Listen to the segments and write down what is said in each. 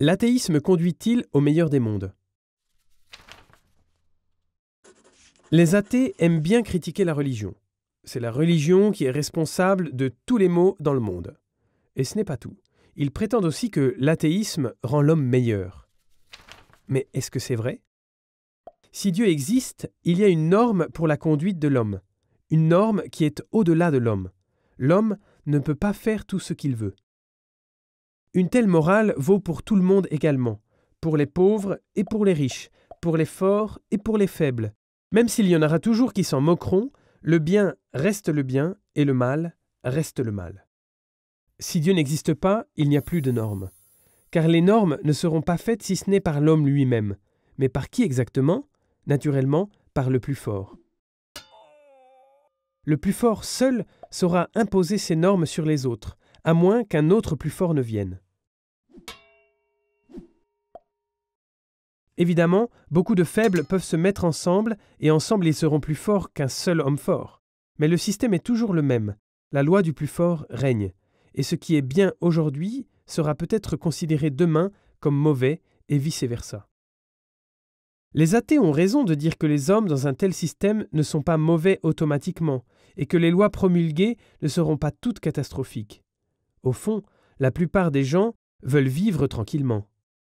L'athéisme conduit-il au meilleur des mondes Les athées aiment bien critiquer la religion. C'est la religion qui est responsable de tous les maux dans le monde. Et ce n'est pas tout. Ils prétendent aussi que l'athéisme rend l'homme meilleur. Mais est-ce que c'est vrai si Dieu existe, il y a une norme pour la conduite de l'homme, une norme qui est au-delà de l'homme. L'homme ne peut pas faire tout ce qu'il veut. Une telle morale vaut pour tout le monde également, pour les pauvres et pour les riches, pour les forts et pour les faibles. Même s'il y en aura toujours qui s'en moqueront, le bien reste le bien et le mal reste le mal. Si Dieu n'existe pas, il n'y a plus de normes. Car les normes ne seront pas faites si ce n'est par l'homme lui-même. Mais par qui exactement naturellement par le plus fort. Le plus fort seul saura imposer ses normes sur les autres, à moins qu'un autre plus fort ne vienne. Évidemment, beaucoup de faibles peuvent se mettre ensemble, et ensemble ils seront plus forts qu'un seul homme fort. Mais le système est toujours le même, la loi du plus fort règne, et ce qui est bien aujourd'hui sera peut-être considéré demain comme mauvais, et vice-versa. Les athées ont raison de dire que les hommes dans un tel système ne sont pas mauvais automatiquement, et que les lois promulguées ne seront pas toutes catastrophiques. Au fond, la plupart des gens veulent vivre tranquillement.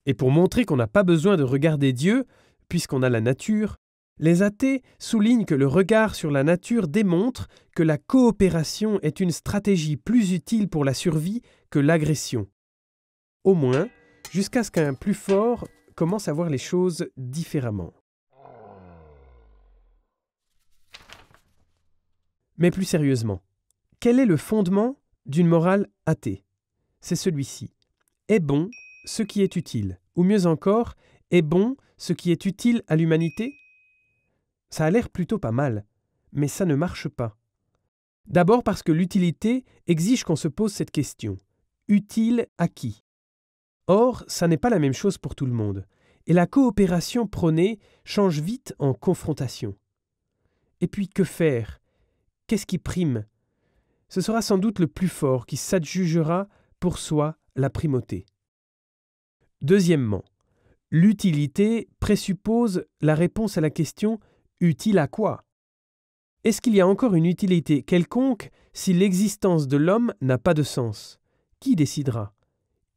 Et pour montrer qu'on n'a pas besoin de regarder Dieu, puisqu'on a la nature, les athées soulignent que le regard sur la nature démontre que la coopération est une stratégie plus utile pour la survie que l'agression. Au moins, jusqu'à ce qu'un plus fort commence à voir les choses différemment. Mais plus sérieusement, quel est le fondement d'une morale athée C'est celui-ci. Est bon ce qui est utile, ou mieux encore, est bon ce qui est utile à l'humanité Ça a l'air plutôt pas mal, mais ça ne marche pas. D'abord parce que l'utilité exige qu'on se pose cette question. Utile à qui Or, ça n'est pas la même chose pour tout le monde, et la coopération prônée change vite en confrontation. Et puis que faire Qu'est-ce qui prime Ce sera sans doute le plus fort qui s'adjugera pour soi la primauté. Deuxièmement, l'utilité présuppose la réponse à la question utile à quoi Est-ce qu'il y a encore une utilité quelconque si l'existence de l'homme n'a pas de sens Qui décidera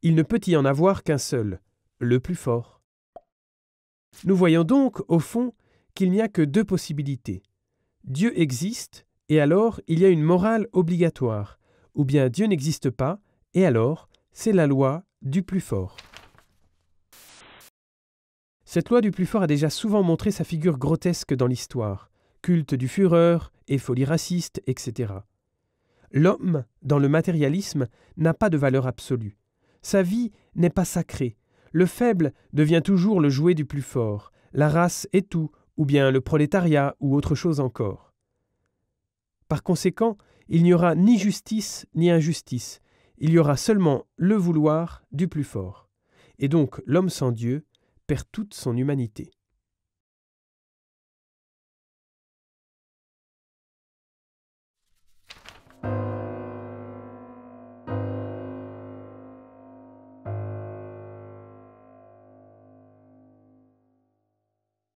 il ne peut y en avoir qu'un seul, le plus fort. Nous voyons donc, au fond, qu'il n'y a que deux possibilités. Dieu existe, et alors il y a une morale obligatoire, ou bien Dieu n'existe pas, et alors c'est la loi du plus fort. Cette loi du plus fort a déjà souvent montré sa figure grotesque dans l'histoire, culte du fureur et folie raciste, etc. L'homme, dans le matérialisme, n'a pas de valeur absolue. Sa vie n'est pas sacrée. Le faible devient toujours le jouet du plus fort, la race est tout, ou bien le prolétariat ou autre chose encore. Par conséquent, il n'y aura ni justice ni injustice, il y aura seulement le vouloir du plus fort. Et donc l'homme sans Dieu perd toute son humanité.